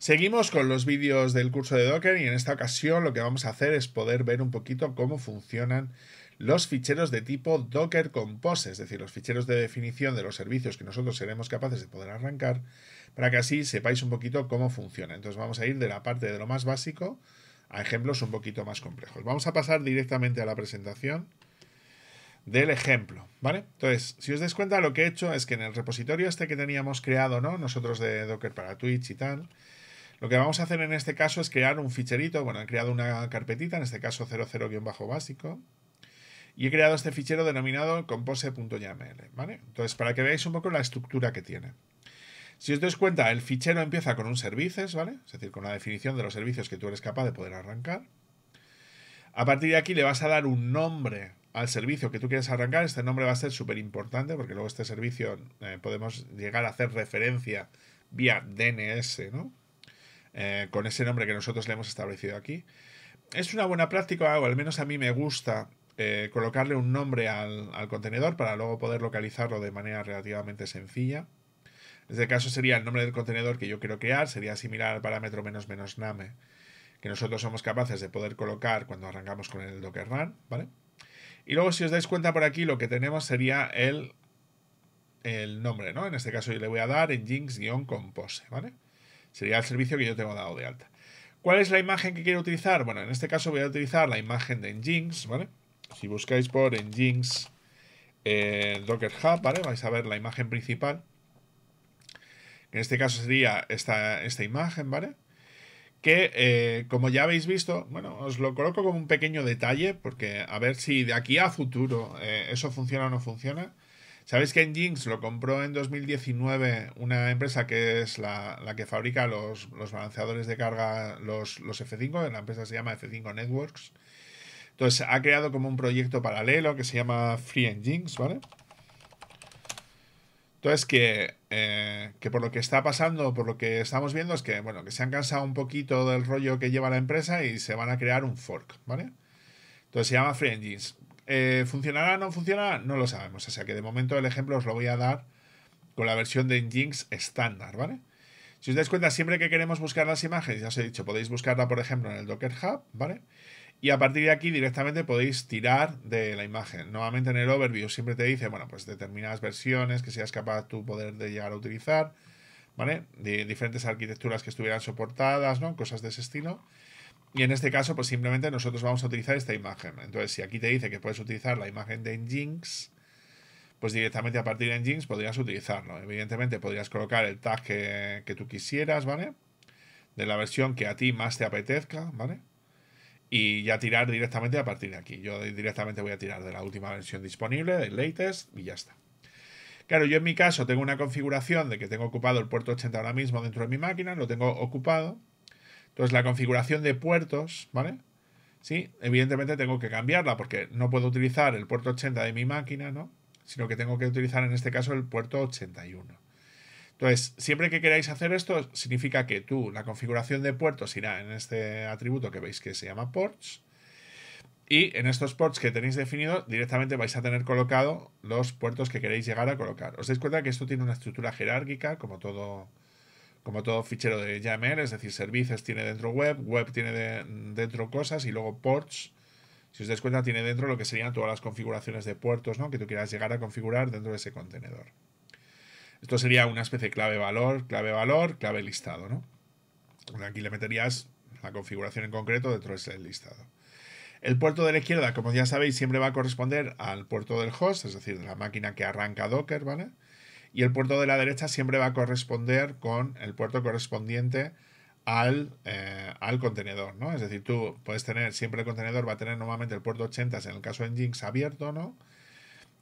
Seguimos con los vídeos del curso de Docker y en esta ocasión lo que vamos a hacer es poder ver un poquito cómo funcionan los ficheros de tipo Docker Compose, es decir, los ficheros de definición de los servicios que nosotros seremos capaces de poder arrancar, para que así sepáis un poquito cómo funciona. Entonces vamos a ir de la parte de lo más básico a ejemplos un poquito más complejos. Vamos a pasar directamente a la presentación del ejemplo, ¿vale? Entonces, si os dais cuenta, lo que he hecho es que en el repositorio este que teníamos creado, ¿no? Nosotros de Docker para Twitch y tal, lo que vamos a hacer en este caso es crear un ficherito, bueno, he creado una carpetita, en este caso 00-básico, y he creado este fichero denominado compose.yml, ¿vale? Entonces, para que veáis un poco la estructura que tiene. Si os dais cuenta, el fichero empieza con un servicio, ¿vale? Es decir, con la definición de los servicios que tú eres capaz de poder arrancar. A partir de aquí le vas a dar un nombre al servicio que tú quieres arrancar. Este nombre va a ser súper importante porque luego este servicio eh, podemos llegar a hacer referencia vía DNS, ¿no? Eh, con ese nombre que nosotros le hemos establecido aquí. Es una buena práctica, o al menos a mí me gusta eh, colocarle un nombre al, contenedor para luego poder localizarlo de manera relativamente sencilla. En este caso sería el nombre del contenedor que yo quiero crear, sería similar al parámetro menos menos name que nosotros somos capaces de poder colocar cuando arrancamos con el Docker Run, ¿vale? Y luego si os dais cuenta por aquí lo que tenemos sería el, el nombre, ¿no? En este caso yo le voy a dar en jinx-compose, ¿vale? Sería el servicio que yo tengo dado de alta. ¿Cuál es la imagen que quiero utilizar? Bueno, en este caso voy a utilizar la imagen de Nginx, ¿vale? Si buscáis por Nginx eh, Docker Hub, ¿vale? Vais a ver la imagen principal. En este caso sería esta, esta imagen, ¿vale? que eh, como ya habéis visto, bueno, os lo coloco como un pequeño detalle, porque a ver si de aquí a futuro eh, eso funciona o no funciona. ¿Sabéis que Nginx lo compró en 2019 una empresa que es la, que fabrica los, balanceadores de carga, los, F5? La empresa se llama F5 Networks. Entonces ha creado como un proyecto paralelo que se llama Free Nginx, ¿vale? Entonces que, eh, que por lo que está pasando, por lo que estamos viendo es que, bueno, que se han cansado un poquito del rollo que lleva la empresa y se van a crear un fork, ¿vale? Entonces se llama Free Engines. Eh, ¿Funcionará o no funcionará? No lo sabemos. O sea que de momento el ejemplo os lo voy a dar con la versión de Nginx estándar, ¿vale? Si os dais cuenta, siempre que queremos buscar las imágenes, ya os he dicho, podéis buscarla, por ejemplo, en el Docker Hub, ¿vale? Y a partir de aquí directamente podéis tirar de la imagen. Nuevamente en el overview siempre te dice, bueno, pues determinadas versiones que seas capaz tú poder de llegar a utilizar, ¿vale? De diferentes arquitecturas que estuvieran soportadas, ¿no? Cosas de ese estilo. Y en este caso, pues simplemente nosotros vamos a utilizar esta imagen. Entonces, si aquí te dice que puedes utilizar la imagen de Nginx, pues directamente a partir de Nginx podrías utilizarlo. Evidentemente, podrías colocar el tag que, que tú quisieras, ¿vale? De la versión que a ti más te apetezca, ¿vale? Y ya tirar directamente a partir de aquí. Yo directamente voy a tirar de la última versión disponible, del latest, y ya está. Claro, yo en mi caso tengo una configuración de que tengo ocupado el puerto 80 ahora mismo dentro de mi máquina, lo tengo ocupado entonces, la configuración de puertos, ¿vale? Sí, evidentemente tengo que cambiarla porque no puedo utilizar el puerto 80 de mi máquina, ¿no? Sino que tengo que utilizar en este caso el puerto 81. Entonces, siempre que queráis hacer esto, significa que tú, la configuración de puertos irá en este atributo que veis que se llama ports. Y en estos ports que tenéis definidos, directamente vais a tener colocado los puertos que queréis llegar a colocar. Os dais cuenta que esto tiene una estructura jerárquica, como todo, como todo fichero de YAML, es decir, servicios tiene dentro web, web tiene dentro cosas y luego ports. Si os dais cuenta, tiene dentro lo que serían todas las configuraciones de puertos ¿no? que tú quieras llegar a configurar dentro de ese contenedor. Esto sería una especie de clave valor, clave valor, clave listado. ¿no? Aquí le meterías la configuración en concreto dentro de ese listado. El puerto de la izquierda, como ya sabéis, siempre va a corresponder al puerto del host, es decir, de la máquina que arranca Docker, ¿vale? y el puerto de la derecha siempre va a corresponder con el puerto correspondiente al, eh, al contenedor, ¿no? Es decir, tú puedes tener, siempre el contenedor va a tener normalmente el puerto 80, en el caso de Nginx, abierto, ¿no?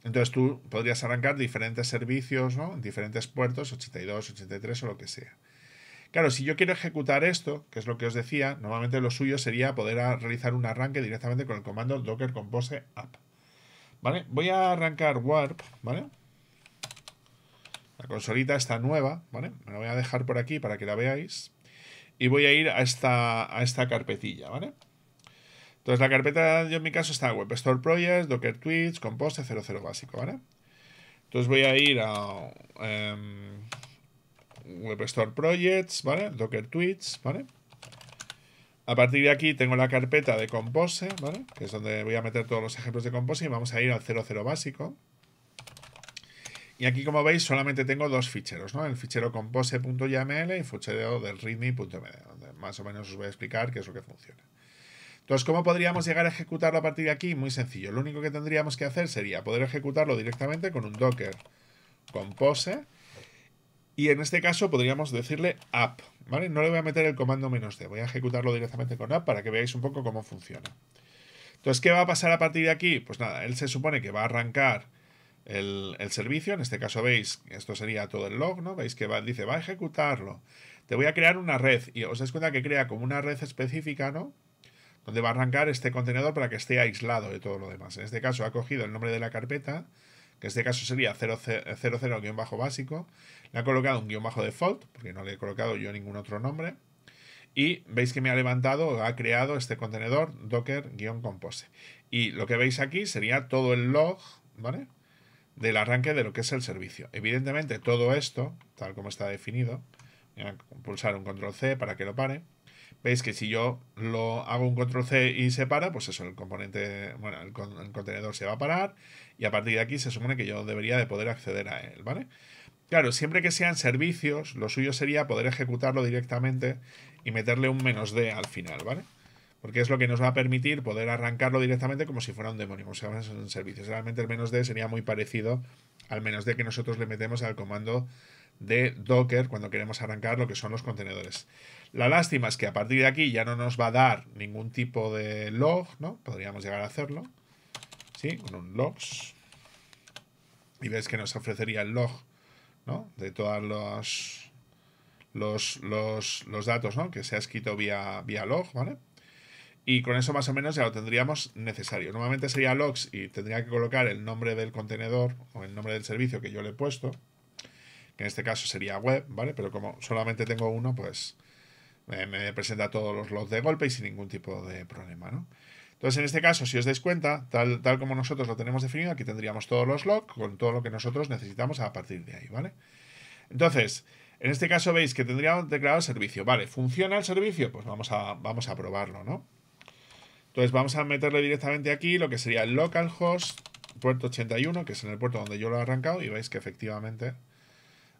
Entonces tú podrías arrancar diferentes servicios, ¿no? En diferentes puertos, 82, 83 o lo que sea. Claro, si yo quiero ejecutar esto, que es lo que os decía, normalmente lo suyo sería poder realizar un arranque directamente con el comando docker compose app. ¿Vale? Voy a arrancar warp, ¿vale? La consolita está nueva, ¿vale? Me la voy a dejar por aquí para que la veáis. Y voy a ir a esta, a esta carpetilla, ¿vale? Entonces la carpeta, yo en mi caso, está Web Store Projects, Docker Tweets, Compose, 00 básico, ¿vale? Entonces voy a ir a eh, Web Store Projects, ¿vale? Docker Tweets, ¿vale? A partir de aquí tengo la carpeta de Compose, ¿vale? Que es donde voy a meter todos los ejemplos de Compose y vamos a ir al 00 básico. Y aquí, como veis, solamente tengo dos ficheros, ¿no? El fichero compose.yml y el fichero del readme.md, donde más o menos os voy a explicar qué es lo que funciona. Entonces, ¿cómo podríamos llegar a ejecutarlo a partir de aquí? Muy sencillo. Lo único que tendríamos que hacer sería poder ejecutarlo directamente con un docker compose y en este caso podríamos decirle app, ¿vale? No le voy a meter el comando menos "-d", voy a ejecutarlo directamente con app para que veáis un poco cómo funciona. Entonces, ¿qué va a pasar a partir de aquí? Pues nada, él se supone que va a arrancar el, servicio. En este caso veis, esto sería todo el log, ¿no? Veis que dice, va a ejecutarlo. Te voy a crear una red. Y os das cuenta que crea como una red específica, ¿no? Donde va a arrancar este contenedor para que esté aislado de todo lo demás. En este caso ha cogido el nombre de la carpeta, que en este caso sería 00-básico. Le ha colocado un guión bajo default, porque no le he colocado yo ningún otro nombre. Y veis que me ha levantado, ha creado este contenedor docker-compose. Y lo que veis aquí sería todo el log, ¿vale? del arranque de lo que es el servicio. Evidentemente, todo esto, tal como está definido, voy a pulsar un control C para que lo pare. Veis que si yo lo hago un control C y se para, pues eso, el componente, bueno, el contenedor se va a parar y a partir de aquí se supone que yo debería de poder acceder a él, ¿vale? Claro, siempre que sean servicios, lo suyo sería poder ejecutarlo directamente y meterle un menos D al final, ¿vale? porque es lo que nos va a permitir poder arrancarlo directamente como si fuera un demonio, como si fuera un servicio. Realmente el menos D sería muy parecido al menos D que nosotros le metemos al comando de Docker cuando queremos arrancar lo que son los contenedores. La lástima es que a partir de aquí ya no nos va a dar ningún tipo de log, ¿no? Podríamos llegar a hacerlo, ¿sí? Con un logs. Y ves que nos ofrecería el log, ¿no? De todos los, los, datos, ¿no? Que se ha escrito vía, vía log, ¿vale? y con eso más o menos ya lo tendríamos necesario. Normalmente sería logs y tendría que colocar el nombre del contenedor o el nombre del servicio que yo le he puesto, que en este caso sería web, ¿vale? Pero como solamente tengo uno, pues me, presenta todos los logs de golpe y sin ningún tipo de problema, ¿no? Entonces, en este caso, si os dais cuenta, tal, tal como nosotros lo tenemos definido, aquí tendríamos todos los logs con todo lo que nosotros necesitamos a partir de ahí, ¿vale? Entonces, en este caso veis que tendríamos declarado el servicio. Vale, ¿funciona el servicio? Pues vamos a, vamos a probarlo, ¿no? Entonces vamos a meterle directamente aquí lo que sería el localhost puerto 81, que es en el puerto donde yo lo he arrancado, y veis que efectivamente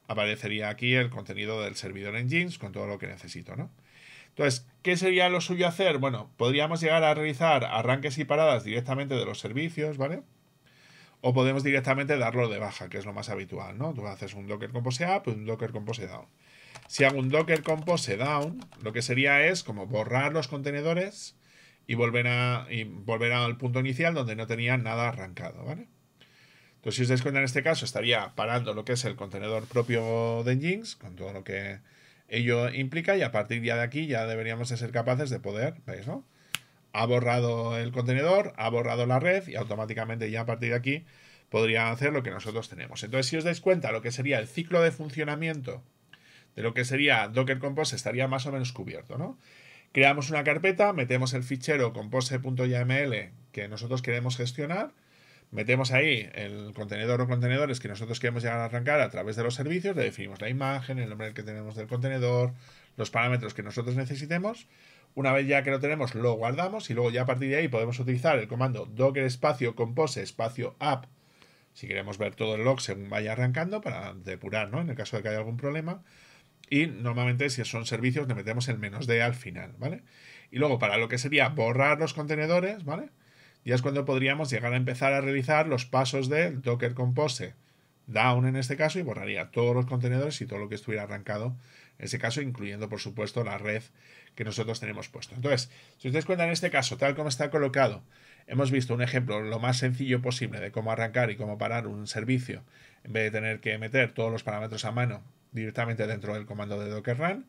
aparecería aquí el contenido del servidor en Jeans con todo lo que necesito, ¿no? Entonces, ¿qué sería lo suyo hacer? Bueno, podríamos llegar a realizar arranques y paradas directamente de los servicios, ¿vale? O podemos directamente darlo de baja, que es lo más habitual, ¿no? Tú haces un Docker Compose Up y un Docker Compose Down. Si hago un Docker Compose Down, lo que sería es como borrar los contenedores y volver y al punto inicial donde no tenía nada arrancado, ¿vale? Entonces, si os dais cuenta, en este caso estaría parando lo que es el contenedor propio de Nginx, con todo lo que ello implica, y a partir de aquí ya deberíamos de ser capaces de poder, ¿veis, no? Ha borrado el contenedor, ha borrado la red, y automáticamente ya a partir de aquí podría hacer lo que nosotros tenemos. Entonces, si os dais cuenta, lo que sería el ciclo de funcionamiento de lo que sería Docker Compose estaría más o menos cubierto, ¿no? Creamos una carpeta, metemos el fichero compose.yml que nosotros queremos gestionar, metemos ahí el contenedor o contenedores que nosotros queremos llegar a arrancar a través de los servicios, le definimos la imagen, el nombre que tenemos del contenedor, los parámetros que nosotros necesitemos. Una vez ya que lo tenemos, lo guardamos y luego ya a partir de ahí podemos utilizar el comando docker espacio compose espacio app si queremos ver todo el log según vaya arrancando para depurar, ¿no? En el caso de que haya algún problema. Y normalmente si son servicios le metemos el menos D al final, ¿vale? Y luego para lo que sería borrar los contenedores, ¿vale? Ya es cuando podríamos llegar a empezar a realizar los pasos del Docker Compose down en este caso y borraría todos los contenedores y todo lo que estuviera arrancado en ese caso, incluyendo por supuesto la red que nosotros tenemos puesto. Entonces, si ustedes cuentan en este caso, tal como está colocado, hemos visto un ejemplo lo más sencillo posible de cómo arrancar y cómo parar un servicio en vez de tener que meter todos los parámetros a mano directamente dentro del comando de docker run.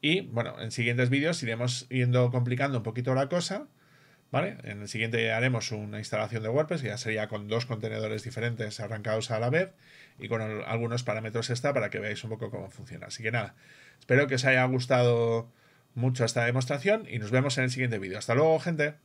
Y bueno, en siguientes vídeos iremos yendo complicando un poquito la cosa. ¿Vale? En el siguiente haremos una instalación de WordPress, que ya sería con dos contenedores diferentes arrancados a la vez y con algunos parámetros esta para que veáis un poco cómo funciona. Así que nada, espero que os haya gustado mucho esta demostración y nos vemos en el siguiente vídeo. Hasta luego, gente.